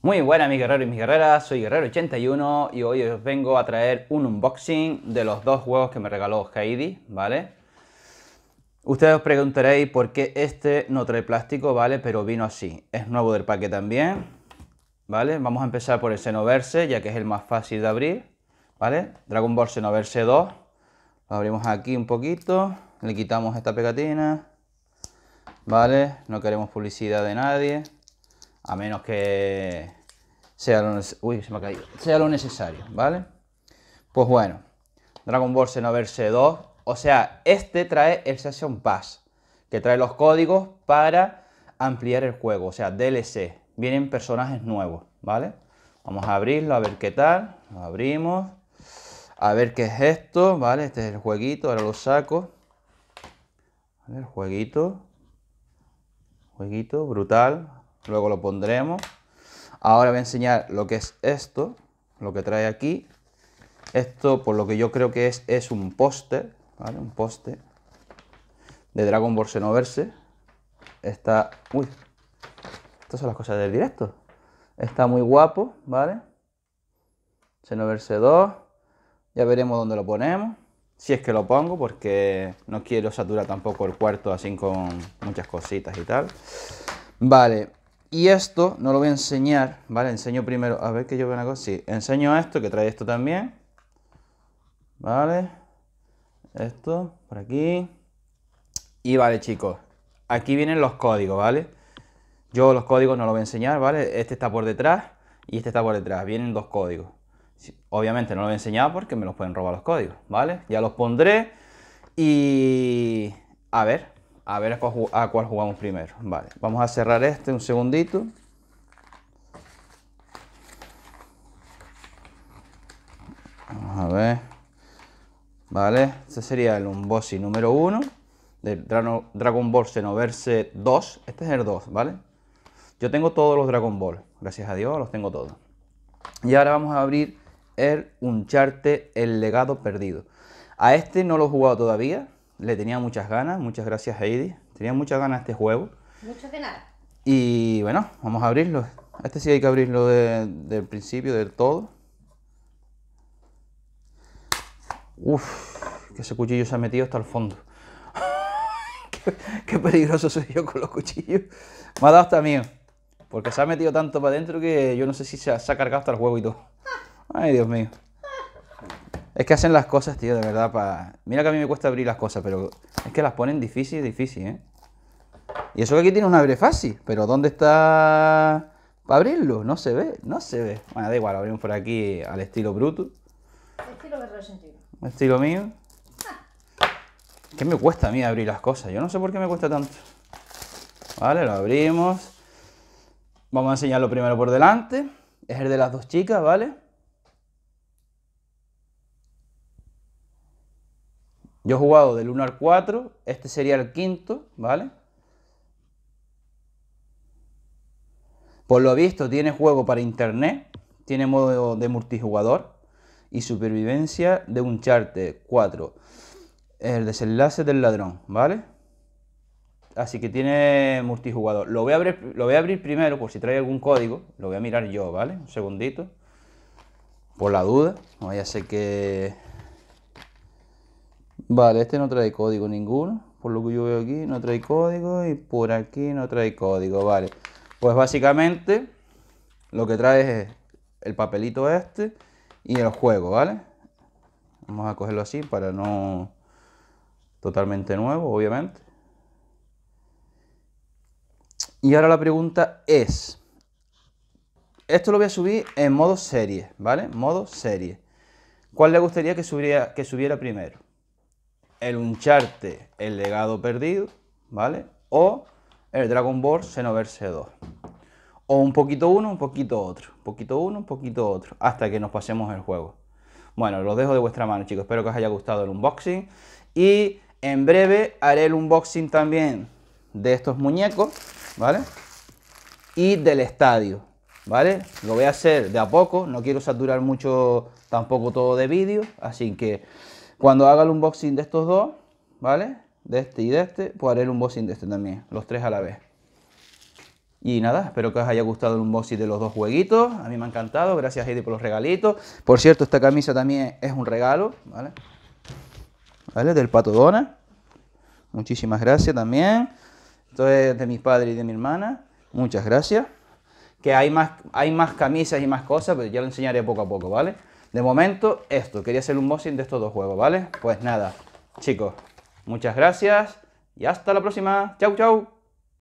Muy buenas mis guerreros y mis guerreras, soy Guerrero81 y hoy os vengo a traer un unboxing de los dos juegos que me regaló Heidi, ¿vale? Ustedes os preguntaréis por qué este no trae plástico, ¿vale? Pero vino así, es nuevo del paquete también, ¿vale? Vamos a empezar por el Xenoverse, ya que es el más fácil de abrir, ¿vale? Dragon Ball Xenoverse 2, lo abrimos aquí un poquito, le quitamos esta pegatina, ¿vale? No queremos publicidad de nadie, a menos que sea lo, sea lo necesario, ¿vale? Pues bueno, Dragon Ball Xenoverse 2, o sea, este trae el Session Pass, que trae los códigos para ampliar el juego, o sea, DLC, vienen personajes nuevos, ¿vale? Vamos a abrirlo, a ver qué tal, lo abrimos, a ver qué es esto, ¿vale? Este es el jueguito, ahora lo saco, el jueguito, jueguito, brutal, luego lo pondremos. Ahora voy a enseñar lo que es esto, lo que trae aquí. Esto, por lo que yo creo que es, es un póster, ¿vale? Un póster de Dragon Ball Xenoverse. Está... Uy, estas son las cosas del directo. Está muy guapo, ¿vale? Xenoverse 2. Ya veremos dónde lo ponemos. Si es que lo pongo, porque no quiero saturar tampoco el cuarto así con muchas cositas y tal. Vale, y esto no lo voy a enseñar, ¿vale? Enseño primero, a ver que yo veo una cosa. Sí, enseño esto, que trae esto también. ¿Vale? Esto, por aquí. Y vale, chicos, aquí vienen los códigos, ¿vale? Yo los códigos no los voy a enseñar, ¿vale? Este está por detrás y este está por detrás. Vienen dos códigos. Obviamente no los voy a enseñar porque me los pueden robar los códigos, ¿vale? Ya los pondré y... A ver, a ver a cuál jugamos primero. Vale, vamos a cerrar este un segundito. Vamos a ver. Vale, este sería el Unbossy número 1 del Dragon Ball Xenoverse 2. Este es el 2, ¿vale? Yo tengo todos los Dragon Ball, gracias a Dios los tengo todos. Y ahora vamos a abrir el Uncharted El Legado Perdido. A este no lo he jugado todavía, le tenía muchas ganas, muchas gracias Heidi, tenía muchas ganas este juego. Muchas que nada. Y bueno, vamos a abrirlo. Este sí hay que abrirlo del principio, del todo. Uf, que ese cuchillo se ha metido hasta el fondo. qué, peligroso soy yo con los cuchillos. Me ha dado hasta mío. Porque se ha metido tanto para adentro que yo no sé si se ha, se ha cargado hasta el juego y todo. Ay, Dios mío. Es que hacen las cosas, tío, de verdad, para... Mira que a mí me cuesta abrir las cosas, pero es que las ponen difícil, difícil, ¿eh? Y eso que aquí tiene un abre fácil, pero ¿dónde está para abrirlo? No se ve, no se ve. Bueno, da igual, abrimos por aquí al estilo bruto. Estilo de Sentido. Estilo mío. Que ¿Qué me cuesta a mí abrir las cosas? Yo no sé por qué me cuesta tanto. Vale, lo abrimos. Vamos a enseñarlo primero por delante. Es el de las dos chicas, ¿vale? Yo he jugado del 1 al 4, este sería el quinto, ¿vale? Por lo visto tiene juego para internet, tiene modo de multijugador y supervivencia de un charte 4. El desenlace del ladrón, ¿vale? Así que tiene multijugador. Lo voy a abrir, lo voy a abrir primero por si trae algún código. Lo voy a mirar yo, ¿vale? Un segundito. Por la duda. No a sé que Vale, este no trae código ninguno. Por lo que yo veo aquí, no trae código. Y por aquí no trae código. Vale. Pues básicamente lo que trae es el papelito este y el juego, ¿vale? Vamos a cogerlo así para no... Totalmente nuevo, obviamente. Y ahora la pregunta es... Esto lo voy a subir en modo serie, ¿vale? Modo serie. ¿Cuál le gustaría que, subiera, que subiera primero? el Uncharted, el legado perdido, ¿vale? O el Dragon Ball Xenoverse 2. O un poquito uno, un poquito otro, un poquito uno, un poquito otro, hasta que nos pasemos el juego. Bueno, los dejo de vuestra mano, chicos. Espero que os haya gustado el unboxing. Y en breve haré el unboxing también de estos muñecos, ¿vale? Y del estadio, ¿vale? Lo voy a hacer de a poco. No quiero saturar mucho tampoco todo de vídeo. Así que cuando haga el unboxing de estos dos, ¿vale? De este y de este, pues haré el unboxing de este también, los tres a la vez. Y nada, espero que os haya gustado el unboxing de los dos jueguitos. A mí me ha encantado. Gracias, Heidi, por los regalitos. Por cierto, esta camisa también es un regalo, ¿vale? ¿Vale? Del Pato Dona. Muchísimas gracias también. Esto es de mis padres y de mi hermana. Muchas gracias. Que hay más, hay más camisas y más cosas, pero ya lo enseñaré poco a poco, ¿vale? De momento, esto. Quería hacer un motion de estos dos juegos, ¿vale? Pues nada, chicos, muchas gracias y hasta la próxima. Chau, chao